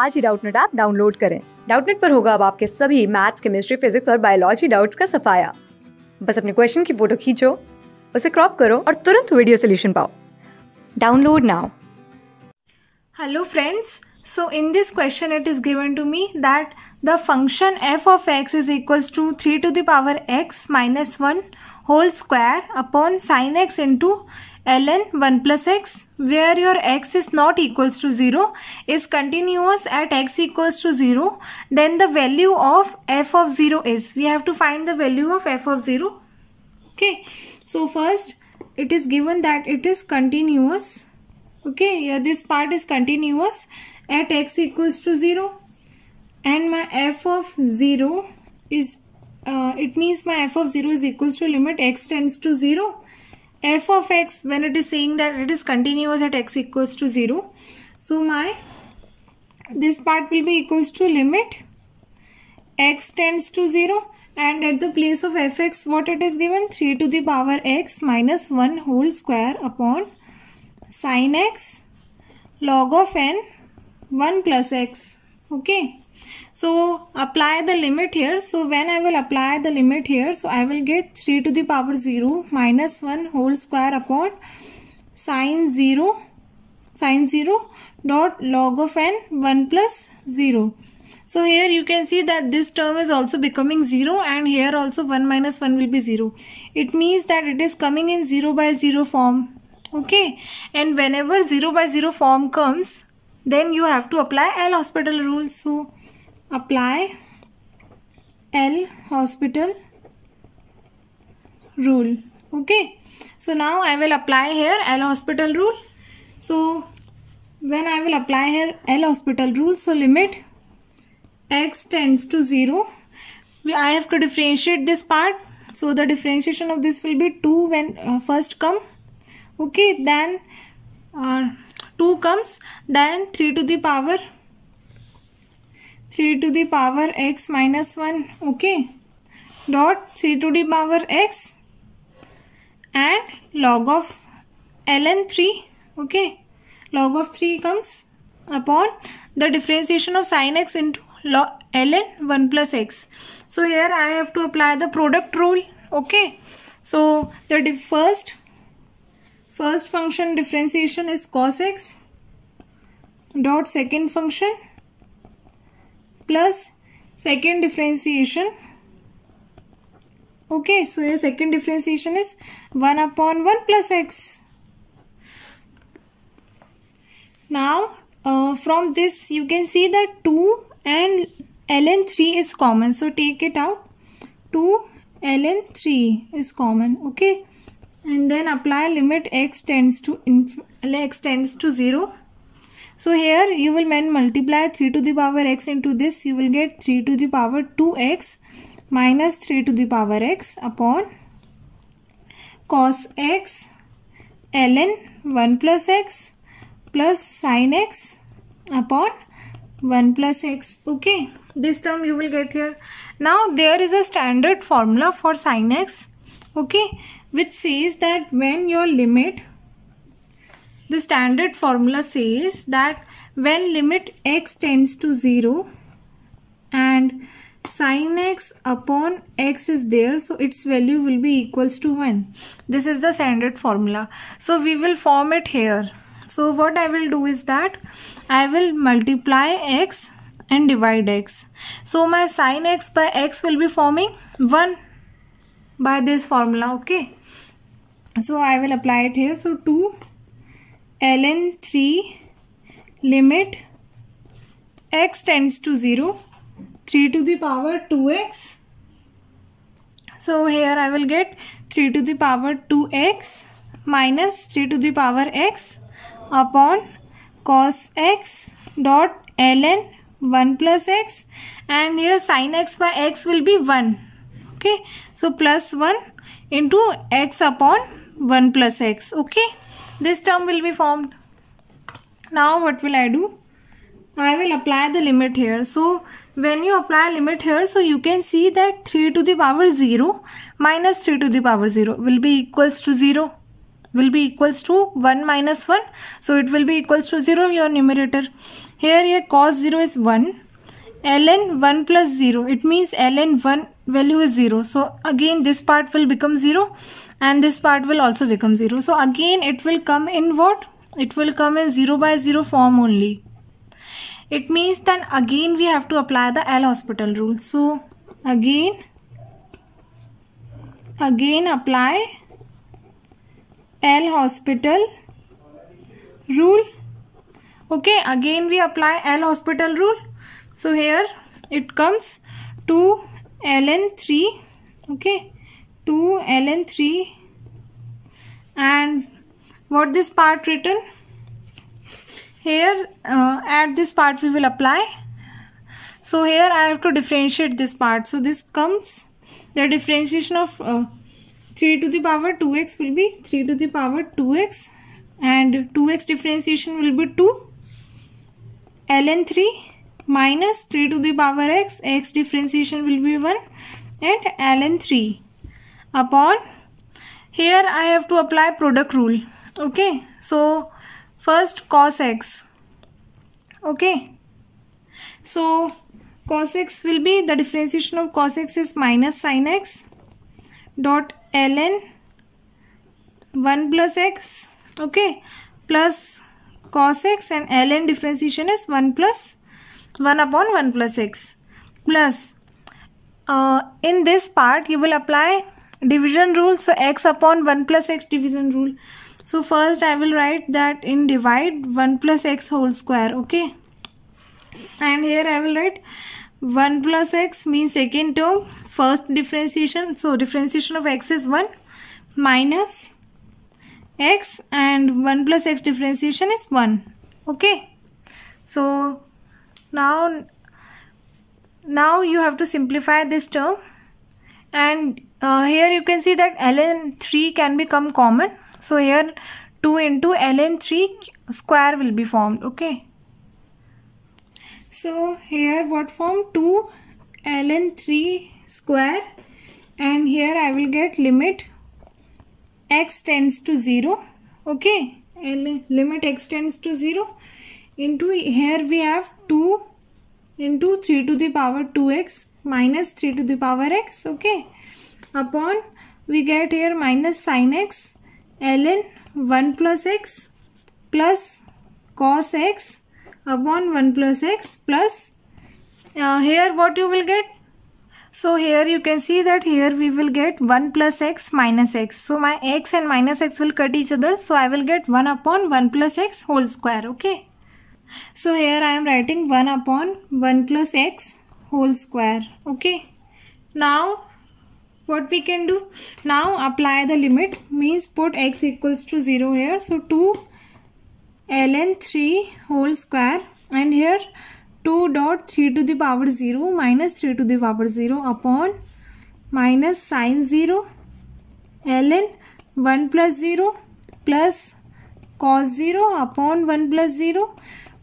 आज ही Doubtnut app download करें डाउटनेट पर होगा अब आपके सभी मैथ्स केमिस्ट्री फिजिक्स और बायोलॉजी डाउट्स का सफाया बस अपने क्वेश्चन की फोटो खींचो उसे क्रॉप करो और तुरंत वीडियो सोल्यूशन पाओ download now hello friends so in this question it is given to me that the function f of x is equals to three to the power x minus one whole square upon sine x into ln 1 plus x where your x is not equals to 0 is continuous at x equals to 0 then the value of f of 0 is we have to find the value of f of 0 okay so first it is given that it is continuous okay here this part is continuous at x equals to 0 and my f of 0 is uh, it means my f of 0 is equals to limit x tends to 0 f of x when it is saying that it is continuous at x equals to 0 so my this part will be equals to limit x tends to 0 and at the place of fx what it is given 3 to the power x minus 1 whole square upon sine x log of n 1 plus x okay so apply the limit here so when I will apply the limit here so I will get 3 to the power 0 minus 1 whole square upon sine 0 sine 0 dot log of n 1 plus 0 so here you can see that this term is also becoming 0 and here also 1 minus 1 will be 0 it means that it is coming in 0 by 0 form okay and whenever 0 by 0 form comes then you have to apply L hospital rule. So apply L hospital rule. Okay. So now I will apply here L hospital rule. So when I will apply here L hospital rule, so limit x tends to 0. I have to differentiate this part. So the differentiation of this will be 2 when uh, first come. Okay. Then uh, 2 comes then 3 to the power 3 to the power x minus 1 okay dot 3 to the power x and log of ln 3 okay log of 3 comes upon the differentiation of sin x into log ln 1 plus x so here i have to apply the product rule okay so the first First function differentiation is cos x dot second function plus second differentiation. Okay, so your second differentiation is 1 upon 1 plus x. Now, uh, from this you can see that 2 and ln 3 is common. So, take it out. 2 ln 3 is common. Okay and then apply limit x tends to x tends to 0 so here you will then multiply 3 to the power x into this you will get 3 to the power 2x minus 3 to the power x upon cos x ln 1 plus x plus sin x upon 1 plus x okay this term you will get here now there is a standard formula for sin x okay which says that when your limit the standard formula says that when limit x tends to 0 and sine x upon x is there so its value will be equals to 1 this is the standard formula so we will form it here so what I will do is that I will multiply x and divide x so my sine x by x will be forming 1 by this formula okay so I will apply it here so 2 ln 3 limit x tends to 0 3 to the power 2x so here I will get 3 to the power 2x minus 3 to the power x upon cos x dot ln 1 plus x and here sin x by x will be 1 okay so plus 1 into x upon 1 plus x okay this term will be formed now what will I do I will apply the limit here so when you apply limit here so you can see that 3 to the power 0 minus 3 to the power 0 will be equals to 0 will be equals to 1 minus 1 so it will be equals to 0 your numerator here your cos 0 is 1 ln 1 plus 0 it means ln 1 value is 0 so again this part will become 0 and this part will also become 0 so again it will come in what it will come in 0 by 0 form only it means then again we have to apply the L hospital rule so again again apply L hospital rule okay again we apply L hospital rule so here it comes 2 ln 3 okay 2 ln 3 and what this part written here uh, at this part we will apply so here I have to differentiate this part so this comes the differentiation of uh, 3 to the power 2x will be 3 to the power 2x and 2x differentiation will be 2 ln 3 minus 3 to the power x, x differentiation will be 1 and ln 3 upon here I have to apply product rule okay so first cos x okay so cos x will be the differentiation of cos x is minus sin x dot ln 1 plus x okay plus cos x and ln differentiation is 1 plus 1 upon 1 plus x plus uh, in this part you will apply division rule so x upon 1 plus x division rule so first i will write that in divide 1 plus x whole square okay and here i will write 1 plus x means second term first differentiation so differentiation of x is 1 minus x and 1 plus x differentiation is 1 okay so now now you have to simplify this term and uh, here you can see that ln 3 can become common so here 2 into ln 3 square will be formed okay so here what form 2 ln 3 square and here I will get limit x tends to 0 okay limit x tends to 0 into here we have 2 into 3 to the power 2x minus 3 to the power x okay upon we get here minus sin x ln 1 plus x plus cos x upon 1 plus x plus uh, here what you will get so here you can see that here we will get 1 plus x minus x. So my x and minus x will cut each other. So I will get 1 upon 1 plus x whole square. Okay. So here I am writing 1 upon 1 plus x whole square. Okay. Now what we can do? Now apply the limit means put x equals to 0 here. So 2 ln 3 whole square and here 2 dot 3 to the power 0 minus 3 to the power 0 upon minus sine 0 ln 1 plus 0 plus cos 0 upon 1 plus 0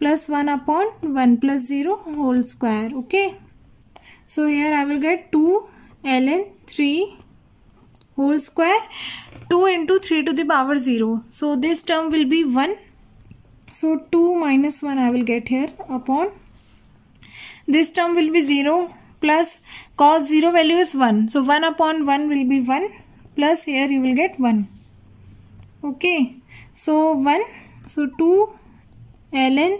plus 1 upon 1 plus 0 whole square okay so here I will get 2 ln 3 whole square 2 into 3 to the power 0 so this term will be 1 so 2 minus 1 I will get here upon this term will be 0 plus cos 0 value is 1 so 1 upon 1 will be 1 plus here you will get 1 okay so 1 so 2 ln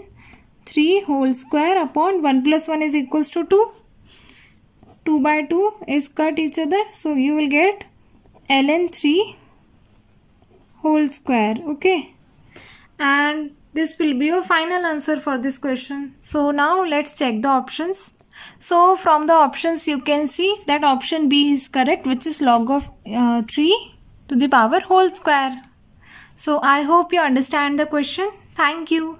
3 whole square upon 1 plus 1 is equals to 2. 2 by 2 is cut each other. So you will get ln 3 whole square. Okay. And this will be your final answer for this question. So now let's check the options. So from the options you can see that option B is correct which is log of uh, 3 to the power whole square. So I hope you understand the question. Thank you.